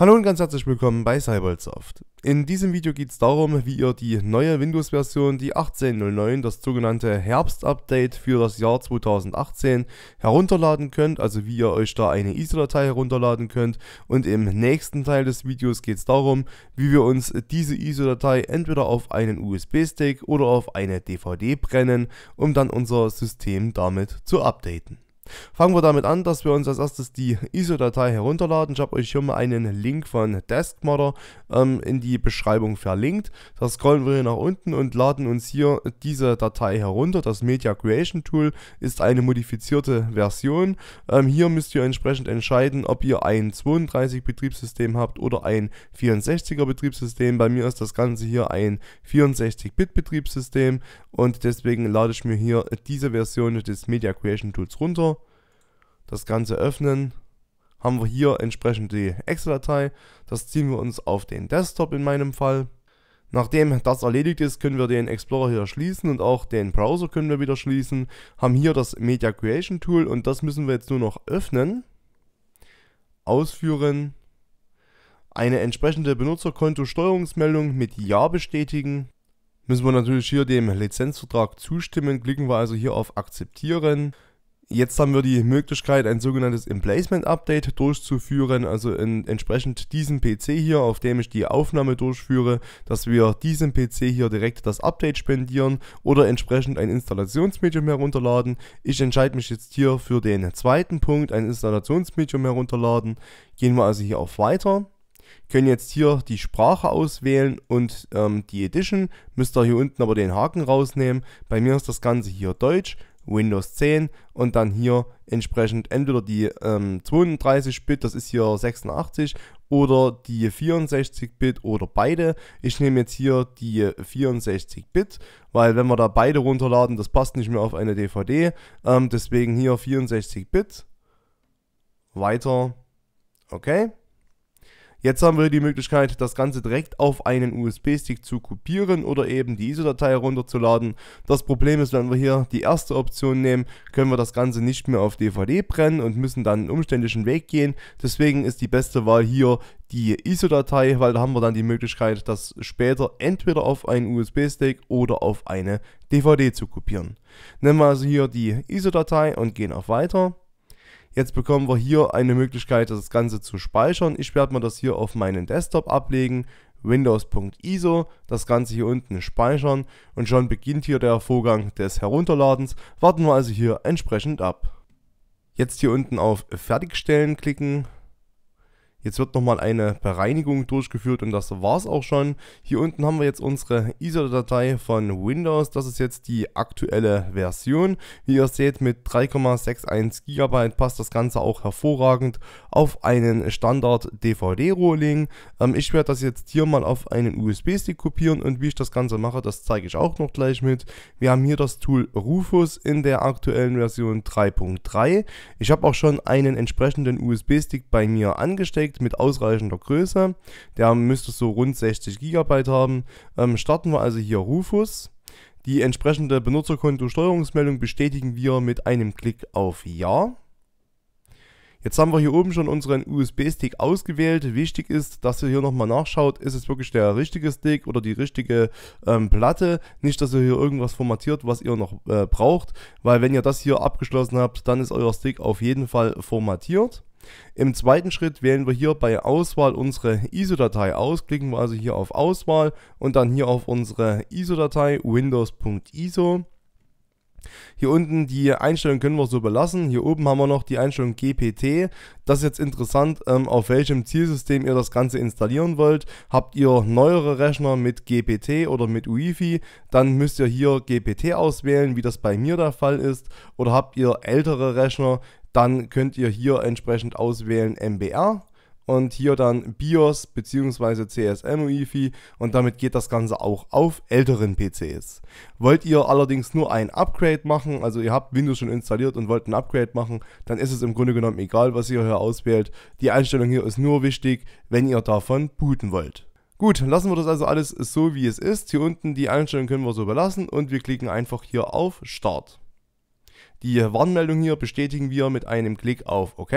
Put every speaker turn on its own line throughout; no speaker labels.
Hallo und ganz herzlich willkommen bei Cybersoft. In diesem Video geht es darum, wie ihr die neue Windows-Version, die 18.09, das sogenannte Herbst-Update für das Jahr 2018 herunterladen könnt, also wie ihr euch da eine ISO-Datei herunterladen könnt. Und im nächsten Teil des Videos geht es darum, wie wir uns diese ISO-Datei entweder auf einen USB-Stick oder auf eine DVD brennen, um dann unser System damit zu updaten. Fangen wir damit an, dass wir uns als erstes die ISO-Datei herunterladen. Ich habe euch hier mal einen Link von Deskmodder ähm, in die Beschreibung verlinkt. Da scrollen wir hier nach unten und laden uns hier diese Datei herunter. Das Media Creation Tool ist eine modifizierte Version. Ähm, hier müsst ihr entsprechend entscheiden, ob ihr ein 32 Betriebssystem habt oder ein 64er Betriebssystem. Bei mir ist das Ganze hier ein 64-Bit Betriebssystem und deswegen lade ich mir hier diese Version des Media Creation Tools runter das Ganze öffnen, haben wir hier entsprechend die Excel-Datei. Das ziehen wir uns auf den Desktop in meinem Fall. Nachdem das erledigt ist, können wir den Explorer hier schließen und auch den Browser können wir wieder schließen. Haben hier das Media Creation Tool und das müssen wir jetzt nur noch öffnen, ausführen, eine entsprechende Benutzerkonto-Steuerungsmeldung mit Ja bestätigen. Müssen wir natürlich hier dem Lizenzvertrag zustimmen, klicken wir also hier auf Akzeptieren. Jetzt haben wir die Möglichkeit, ein sogenanntes Emplacement-Update durchzuführen, also in, entsprechend diesem PC hier, auf dem ich die Aufnahme durchführe, dass wir diesem PC hier direkt das Update spendieren oder entsprechend ein Installationsmedium herunterladen. Ich entscheide mich jetzt hier für den zweiten Punkt, ein Installationsmedium herunterladen. Gehen wir also hier auf Weiter können jetzt hier die Sprache auswählen und ähm, die Edition. Müsst ihr hier unten aber den Haken rausnehmen. Bei mir ist das Ganze hier Deutsch. Windows 10 und dann hier entsprechend entweder die ähm, 32-Bit, das ist hier 86, oder die 64-Bit oder beide. Ich nehme jetzt hier die 64-Bit, weil wenn wir da beide runterladen, das passt nicht mehr auf eine DVD. Ähm, deswegen hier 64-Bit. Weiter. Okay. Jetzt haben wir die Möglichkeit, das Ganze direkt auf einen USB-Stick zu kopieren oder eben die ISO-Datei herunterzuladen. Das Problem ist, wenn wir hier die erste Option nehmen, können wir das Ganze nicht mehr auf DVD brennen und müssen dann einen umständlichen Weg gehen. Deswegen ist die beste Wahl hier die ISO-Datei, weil da haben wir dann die Möglichkeit, das später entweder auf einen USB-Stick oder auf eine DVD zu kopieren. Nehmen wir also hier die ISO-Datei und gehen auf Weiter. Jetzt bekommen wir hier eine Möglichkeit, das Ganze zu speichern. Ich werde mir das hier auf meinen Desktop ablegen, windows.iso, das Ganze hier unten speichern und schon beginnt hier der Vorgang des Herunterladens. Warten wir also hier entsprechend ab. Jetzt hier unten auf Fertigstellen klicken Jetzt wird nochmal eine Bereinigung durchgeführt und das war's auch schon. Hier unten haben wir jetzt unsere ISO-Datei von Windows. Das ist jetzt die aktuelle Version. Wie ihr seht, mit 3,61 GB passt das Ganze auch hervorragend auf einen Standard-DVD-Rolling. Ähm, ich werde das jetzt hier mal auf einen USB-Stick kopieren und wie ich das Ganze mache, das zeige ich auch noch gleich mit. Wir haben hier das Tool Rufus in der aktuellen Version 3.3. Ich habe auch schon einen entsprechenden USB-Stick bei mir angesteckt Endeffekt mit ausreichender Größe. Der müsste so rund 60 GB haben. Ähm, starten wir also hier Rufus. Die entsprechende Benutzerkonto-Steuerungsmeldung bestätigen wir mit einem Klick auf Ja. Jetzt haben wir hier oben schon unseren USB-Stick ausgewählt. Wichtig ist, dass ihr hier nochmal nachschaut, ist es wirklich der richtige Stick oder die richtige ähm, Platte. Nicht, dass ihr hier irgendwas formatiert, was ihr noch äh, braucht, weil wenn ihr das hier abgeschlossen habt, dann ist euer Stick auf jeden Fall formatiert. Im zweiten Schritt wählen wir hier bei Auswahl unsere ISO-Datei aus, klicken wir also hier auf Auswahl und dann hier auf unsere ISO-Datei windows.iso. Hier unten die Einstellung können wir so belassen. Hier oben haben wir noch die Einstellung GPT. Das ist jetzt interessant, ähm, auf welchem Zielsystem ihr das Ganze installieren wollt. Habt ihr neuere Rechner mit GPT oder mit UEFI, dann müsst ihr hier GPT auswählen, wie das bei mir der Fall ist. Oder habt ihr ältere Rechner, dann könnt ihr hier entsprechend auswählen MBR und hier dann BIOS bzw. CSM UEFI und damit geht das Ganze auch auf älteren PCs. Wollt ihr allerdings nur ein Upgrade machen, also ihr habt Windows schon installiert und wollt ein Upgrade machen, dann ist es im Grunde genommen egal, was ihr hier auswählt. Die Einstellung hier ist nur wichtig, wenn ihr davon booten wollt. Gut, lassen wir das also alles so wie es ist. Hier unten die Einstellung können wir so belassen und wir klicken einfach hier auf Start. Die Warnmeldung hier bestätigen wir mit einem Klick auf OK.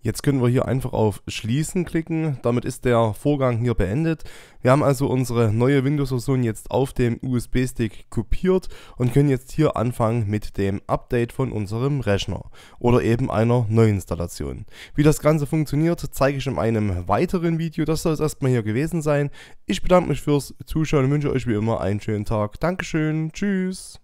Jetzt können wir hier einfach auf Schließen klicken. Damit ist der Vorgang hier beendet. Wir haben also unsere neue Windows-Version jetzt auf dem USB-Stick kopiert und können jetzt hier anfangen mit dem Update von unserem Rechner oder eben einer Neuinstallation. Wie das Ganze funktioniert, zeige ich in einem weiteren Video. Das soll es erstmal hier gewesen sein. Ich bedanke mich fürs Zuschauen und wünsche euch wie immer einen schönen Tag. Dankeschön, tschüss.